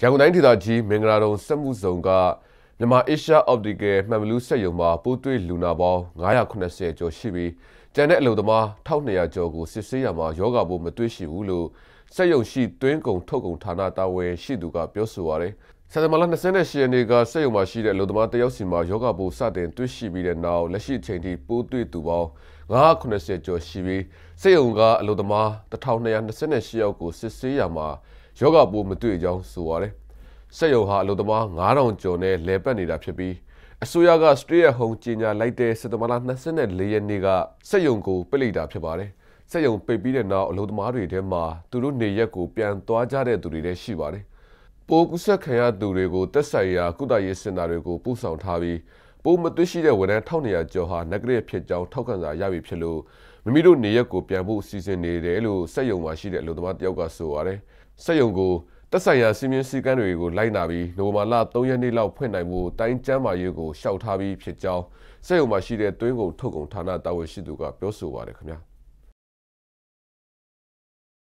ရန်ကုန်တိုင်းဒေသကြီးမင်္ဂလာဒုံစက်မှုဇုံကမြန်မာ Asia Optical မှန်ဘလူးစက်ရုံမှာပိုးသွေးလူနာပေါင်း980ကျော်ရှိပြီးကျန်တဲ့အလုပ်သမား1200ကျော်ကိုစစ်ဆေးရမှာယောဂပိုးမတွေ့ရှိဘူးလို့စက်ရုံရှိသွင်းကုန်ထုတ်ကုန်ဌာနတာဝန်ရှိသူကပြောဆိုပါတယ်။စက်တမလ28ရက်နေ့ကစက်ရုံမှာရှိတဲ့အလုပ်သမားတယောက်စီမှာယောဂပိုးစတင်တွေ့ရှိပြီးတဲ့နောက်လက်ရှိအချိန်ထိပိုးတွေ့သူပေါင်း980ကျော်ရှိပြီးစက်ရုံကအလုပ်သမား1228ယောက်ကိုစစ်ဆေးရမှာယောဂပိုးမတွေ့ကြောင်းဆိုပါတယ်။စက်ရုံဟာအလုပ်သမား9000ကျော်နဲ့လဲပတ်နေတာဖြစ်ပြီးအစိုးရက stay at home ကြေညာလိုက်တဲ့စက်တဘာလ24ရက်နေ့ကစက်ရုံကိုပိတ်လိုက်တာဖြစ်ပါတယ်။စက်ရုံပိတ်ပြီးတဲ့နောက်အလုပ်သမားတွေထဲမှာသူတို့နေရက်ကိုပြန်သွားကြတဲ့သူတွေလည်းရှိပါတယ်။ပိုးကူးစက်ခံရသူတွေကိုတက်ဆိုင်ရာ ကုသရေးစင်တာတွေကိုပို့ဆောင်ထားပြီးပုံမသိရှိတဲ့ဝန်ထမ်း1200ကျော်ဟာနဂရက်ဖြစ်ကြောင်းထောက်ခံစာရပြီဖြစ်လို့မိမိတို့နေရက်ကိုပြန်ဖို့စီစဉ်နေတယ်လို့စက်ယုံမှာရှိတဲ့အလုပ်သမားတယောက်ကဆိုပါတယ်။စက်ယုံကိုတက်ဆိုင်ရာစီမင်းစည်းကမ်းတွေကိုလိုက်နာပြီးနိုမာလာ3ရက်နေ့လောက်ဖွင့်နိုင်ဖို့တိုင်းကျမ်းမာရေးကိုရှောက်ထားပြီးဖြစ်ကြောင်းစက်ယုံမှာရှိတဲ့သွင်းကုန်ထုတ်ကုန်ဌာနတာဝန်ရှိသူကပြောဆိုပါတယ်ခင်ဗျာ။